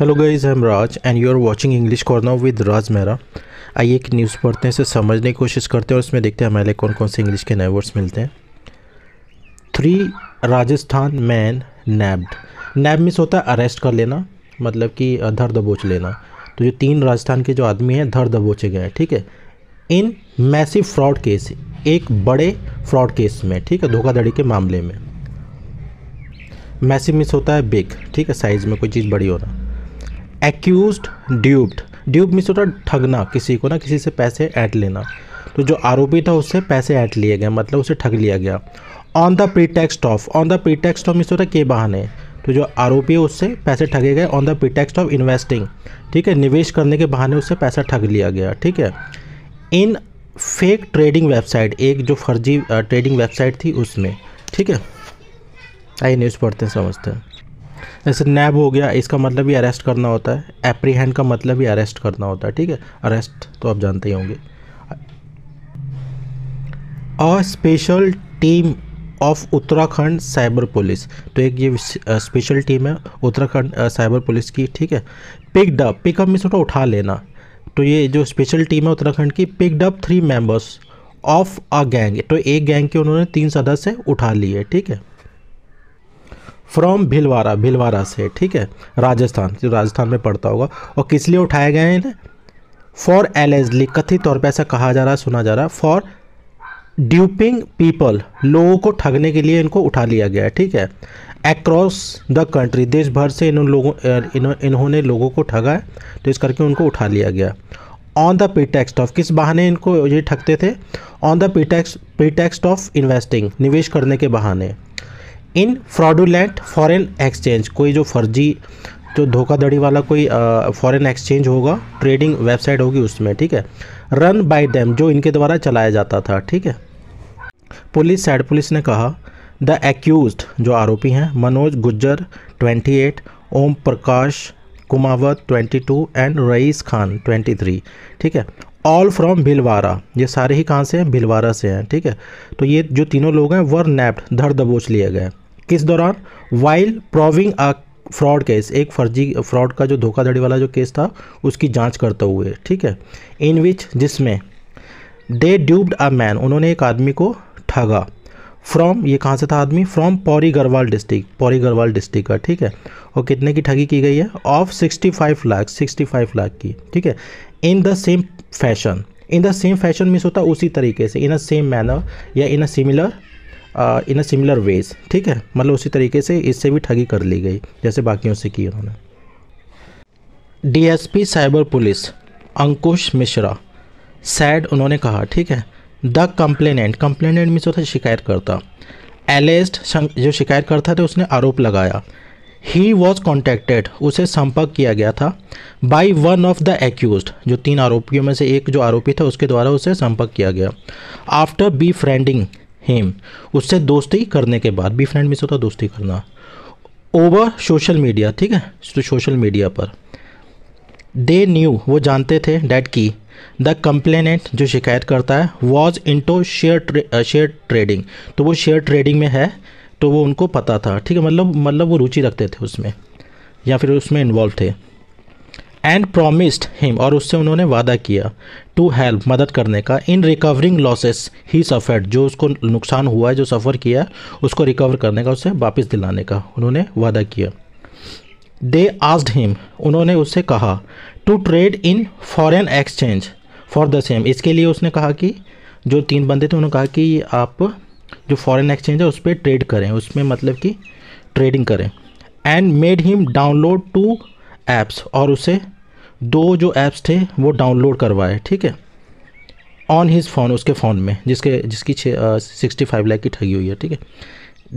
hello guys I am Raj and you are watching English corner with Raj मेरा आइए एक news पढ़ते हैं इसे समझने की कोशिश करते हैं और इसमें देखते हैं हमारे लिए कौन कौन से इंग्लिश के नए वर्ड्स मिलते हैं three Rajasthan men nabbed nab means होता है अरेस्ट कर लेना मतलब कि धर दबोच लेना तो जो तीन राजस्थान के जो आदमी हैं धर दबोचे गए हैं ठीक है इन मैसिव फ्रॉड केस एक बड़े फ्रॉड केस में ठीक है धोखाधड़ी के मामले में मैसिव मिस होता है बिग ठीक है साइज़ में कोई चीज़ बड़ी होना एक्यूज ड्यूब्ड ड्यूब मीन्स होता ठगना किसी को ना किसी से पैसे ऐट लेना तो जो आरोपी था उससे पैसे ऐट लिए गए मतलब उसे ठग लिया गया on the pretext of on the pretext of means होता के बहाने तो जो आरोपी है उससे पैसे ठगे गए on the pretext of investing ठीक है निवेश करने के बहाने उससे पैसा ठग लिया गया ठीक है इन फेक ट्रेडिंग वेबसाइट एक जो फर्जी ट्रेडिंग वेबसाइट थी उसमें ठीक है आई न्यूज़ पढ़ते हैं समझते हैं जैसे नैब हो गया इसका मतलब भी अरेस्ट करना होता है एप्रीहेंड का मतलब भी अरेस्ट करना होता है ठीक है अरेस्ट तो आप जानते ही होंगे a special team of Uttarakhand cyber police तो एक ये स्पेशल टीम है उत्तराखंड साइबर पुलिस की ठीक है पिकड अप पिकअप में छोटा उठा लेना तो ये जो स्पेशल टीम है उत्तराखंड की picked up three members of a gang तो एक गैंग के उन्होंने तीन सदस्य उठा लिए ठीक है फ्रॉम भिलवाड़ा भिलवाड़ा से ठीक है राजस्थान जो राजस्थान में पड़ता होगा और किस लिए उठाए गए हैं इन्हें फॉर एलेजली कथित तौर पर ऐसा कहा जा रहा है सुना जा रहा है फॉर ड्यूपिंग पीपल लोगों को ठगने के लिए इनको उठा लिया गया है ठीक है अक्रॉस द कंट्री देश भर से इन लोगों इन्होंने लोगों को ठगा है तो इस करके उनको उठा लिया गया ऑन द पीटेक्स्ट ऑफ किस बहाने इनको ये ठगते थे on the pretext pretext of investing निवेश करने के बहाने इन फ्रॉडुलेंट फॉरेन एक्सचेंज कोई जो फर्जी जो धोखाधड़ी वाला कोई फॉरेन एक्सचेंज होगा ट्रेडिंग वेबसाइट होगी उसमें ठीक है रन बाय डैम जो इनके द्वारा चलाया जाता था ठीक है पुलिस साइड पुलिस ने कहा द एक्यूज जो आरोपी हैं मनोज गुज्जर 28, ओम प्रकाश कुमावत 22 एंड रईस खान 23 ठीक है ऑल फ्रॉम भिलवारा ये सारे ही कहाँ से हैं भिलवारा से हैं ठीक है तो ये जो तीनों लोग हैं वर नैप्ड धर दबोच लिए गए किस दौरान while proving a fraud case एक फर्जी फ्रॉड का जो धोखाधड़ी वाला जो केस था उसकी जांच करते हुए ठीक है इन विच जिसमें दे ड्यूब्ड अ मैन उन्होंने एक आदमी को ठगा फ्रॉम ये कहाँ से था आदमी from Pauri Garhwal district Pauri Garhwal district का ठीक है और कितने की ठगी की गई है ऑफ 65 लाख 65 लाख की ठीक है in the same fashion in the same fashion means होता उसी तरीके से इन अ सेम मैनर या in a similar in a similar ways ठीक है मतलब उसी तरीके से इससे भी ठगी कर ली गई जैसे बाकियों से की उन्होंने DSP cyber police Ankush Mishra said उन्होंने कहा ठीक है द कंप्लेनेंट कंप्लेनेंट मिस होता शिकायत करता एलेस्ड जो शिकायत करता था उसने आरोप लगाया ही वॉज कॉन्टेक्टेड उसे संपर्क किया गया था by one of the accused जो तीन आरोपियों में से एक जो आरोपी था उसके द्वारा उसे संपर्क किया गया आफ्टर बी फ्रेंडिंग हिम उससे दोस्ती करने के बाद भी फ्रेंड मिस होता दोस्ती करना ओवर सोशल मीडिया ठीक है तो सोशल मीडिया पर दे न्यू वो जानते थे डैट की द कंप्लेनेंट जो शिकायत करता है was into share share trading तो वो शेयर ट्रेडिंग में है तो वो उनको पता था ठीक है मतलब मतलब वो रुचि रखते थे उसमें या फिर उसमें इन्वॉल्व थे एंड प्रोमिस्ड हिम और उससे उन्होंने वादा किया टू हेल्प मदद करने का in recovering losses he suffered जो उसको नुकसान हुआ है जो सफ़र किया है उसको रिकवर करने का उसे वापस दिलाने का उन्होंने वादा किया दे आस्ड हिम उन्होंने उससे कहा to trade in foreign exchange for the same इसके लिए उसने कहा कि जो तीन बंदे थे उन्होंने कहा कि आप जो फॉरन एक्सचेंज है उस पर ट्रेड करें उसमें मतलब कि ट्रेडिंग करें and made him download two apps और उसे दो जो ऐप्स थे वो डाउनलोड करवाए ठीक है ऑन हिज फ़ोन उसके फ़ोन में जिसके जिसकी सिक्सटी फाइव लैख की ठगी हुई है ठीक है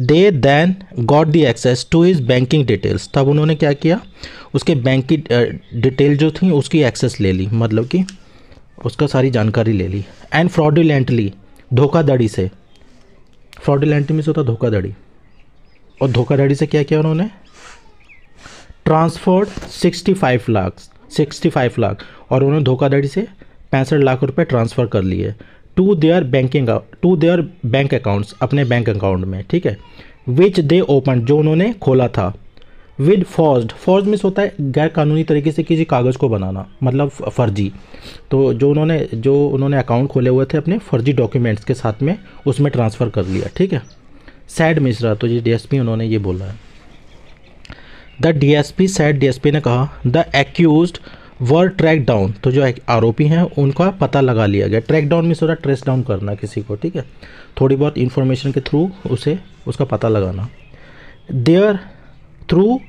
they then got the access to his banking details तब उन्होंने क्या किया उसके बैंक की डिटेल जो थी उसकी एक्सेस ले ली मतलब कि उसका सारी जानकारी ले ली एंड फ्रॉडुलेंटली धोखाधड़ी से फ्रॉडुलेंटली मीन्स होता धोखाधड़ी और धोखाधड़ी से क्या किया उन्होंने ट्रांसफर्ड 65 लाख 65 लाख और उन्होंने धोखाधड़ी से पैंसठ लाख रुपए ट्रांसफ़र कर लिए to their banking to their bank accounts अपने बैंक अकाउंट में ठीक है विच दे ओपन जो उन्होंने खोला था विद फॉर्ज फॉर्ज मिस होता है गैर कानूनी तरीके से किसी कागज़ को बनाना मतलब फर्जी तो जो उन्होंने जो उन्होंने अकाउंट खोले हुए थे अपने फर्जी डॉक्यूमेंट्स के साथ में उसमें ट्रांसफ़र कर लिया ठीक है सैड मिश्रा तो ये डी उन्होंने ये बोला है द डीएसपी सेट डीएसपी ने कहा the accused were track down तो जो आरोपी हैं उनका पता लगा लिया गया ट्रैक डाउन मीन्स होता ट्रेस डाउन करना किसी को ठीक है थोड़ी बहुत इन्फॉर्मेशन के थ्रू उसे उसका पता लगाना their through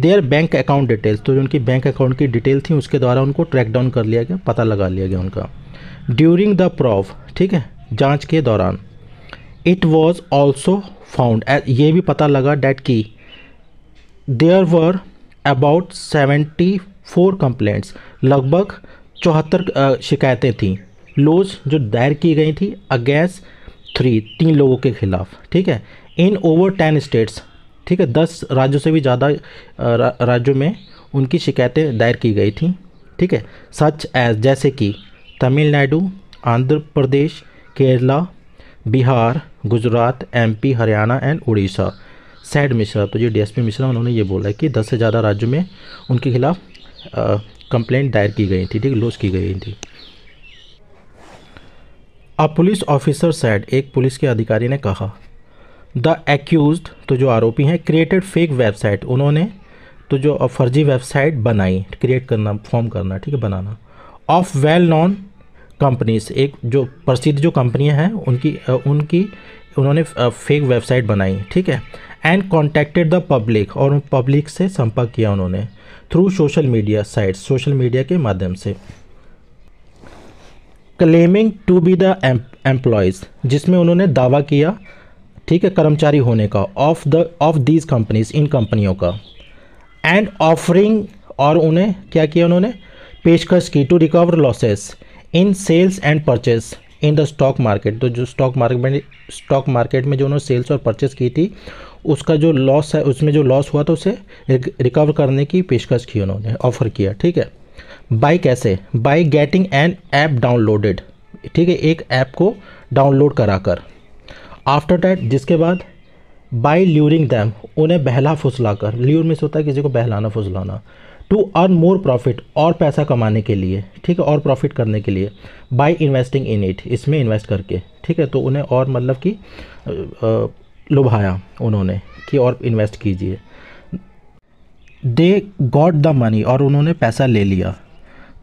their bank account details तो जो उनकी बैंक अकाउंट की डिटेल थी उसके द्वारा उनको ट्रैक डाउन कर लिया गया पता लगा लिया गया उनका ड्यूरिंग द प्रॉफ ठीक है जाँच के दौरान इट वॉज ऑल्सो फाउंड ये भी पता लगा डैट की there were about seventy four complaints लगभग चौहत्तर शिकायतें थीं लोज जो दायर की गई थी अगेंस्ट थ्री तीन लोगों के खिलाफ ठीक है इन ओवर टेन स्टेट्स ठीक है दस राज्यों से भी ज़्यादा रा, राज्यों में उनकी शिकायतें दायर की गई थी ठीक है सच एज जैसे कि Tamil Nadu Andhra Pradesh Kerala Bihar Gujarat MP Haryana and Orissa said Mishra तो ये डीएसपी मिश्रा उन्होंने ये बोला कि दस से ज़्यादा राज्यों में उनके खिलाफ कंप्लेंट दायर की गई थी ठीक लॉज की गई थी अ पुलिस ऑफिसर सैड एक पुलिस के अधिकारी ने कहा द एक्यूज तो जो आरोपी हैं क्रिएटेड फेक वेबसाइट उन्होंने तो जो फर्जी वेबसाइट बनाई क्रिएट करना फॉर्म करना ठीक है बनाना ऑफ वेल नॉन कंपनीज एक जो प्रसिद्ध जो कंपनियां हैं उनकी उनकी उन्होंने फेक वेबसाइट बनाई ठीक है एंड कॉन्टेक्टेड द पब्लिक और पब्लिक से संपर्क किया उन्होंने through social media sites social media के माध्यम से claiming to be the employees जिसमें उन्होंने दावा किया ठीक है कर्मचारी होने का of the of these companies इन कंपनियों का एंड ऑफरिंग और उन्हें क्या किया उन्होंने पेशकश की to recover losses in sales and purchase in the stock market तो जो स्टॉक मार्केट में स्टॉक मार्केट में जो उन्होंने सेल्स और परचेस की थी उसका जो लॉस है उसमें जो लॉस हुआ था उसे रिकवर करने की पेशकश की उन्होंने ऑफर किया ठीक है बाई कैसे by getting an app downloaded ठीक है एक ऐप को डाउनलोड कराकर आफ्टर डैट जिसके बाद बाई ल्यूरिंग दैम उन्हें बहला फुसलाकर ल्यूर में से होता है किसी को बहलाना फुसलाना टू अर्न मोर प्रॉफिट और पैसा कमाने के लिए ठीक है और प्रॉफिट करने के लिए बाय इन्वेस्टिंग इन इट इसमें इन्वेस्ट करके ठीक है तो उन्हें और मतलब कि लुभाया उन्होंने कि और इन्वेस्ट कीजिए दे गॉट द मनी और उन्होंने पैसा ले लिया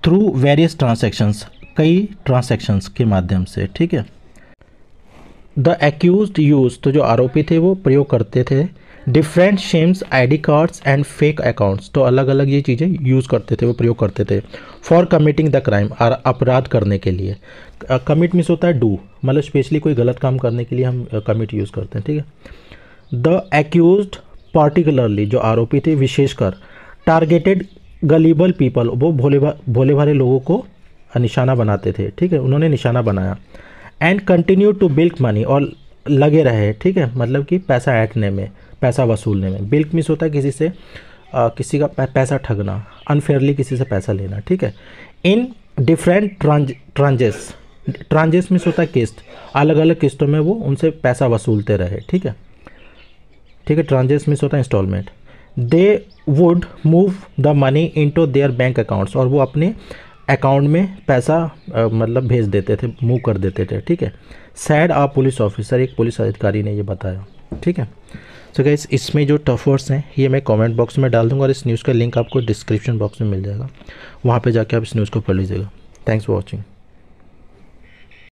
थ्रू वेरियस ट्रांसेक्शन्स कई ट्रांसेक्शन्स के माध्यम से ठीक है द एक्यूज यूज़ तो जो आरोपी थे वो प्रयोग करते थे different schemes ID cards and fake accounts तो अलग अलग ये चीज़ें यूज़ करते थे वो प्रयोग करते थे फॉर कमिटिंग द क्राइम और अपराध करने के लिए कमिट मिस होता है डू मतलब स्पेशली कोई गलत काम करने के लिए हम कमिट यूज़ करते हैं ठीक है द एक्यूज पार्टिकुलरली जो आरोपी थे विशेषकर टारगेटेड गलीबल पीपल वो भोले भा, भोले भाले लोगों को निशाना बनाते थे ठीक है उन्होंने निशाना बनाया and continue to bilk money और लगे रहे ठीक है मतलब कि पैसा ऐटने में पैसा वसूलने में बिल्क मिस होता है किसी से आ, किसी का पैसा ठगना अनफेयरली किसी से पैसा लेना ठीक है इन डिफरेंट ट्रांज ट्रांजेस ट्रांजेस मिस होता है किस्त अलग अलग किस्तों में वो उनसे पैसा वसूलते रहे ठीक है ठीक है ट्रांजेस मिस होता है installment they would move the money into their bank accounts और वो अपने अकाउंट में पैसा आ, मतलब भेज देते थे मूव कर देते थे ठीक है सैड आ पुलिस ऑफिसर एक पुलिस अधिकारी ने ये बताया ठीक है तो क्या गैस इसमें जो टफ वर्ड्स हैं ये मैं कमेंट बॉक्स में डाल दूंगा और इस न्यूज़ का लिंक आपको डिस्क्रिप्शन बॉक्स में मिल जाएगा वहाँ पे जाके आप इस न्यूज़ को पढ़ लीजिएगा थैंक्स फॉर वॉचिंग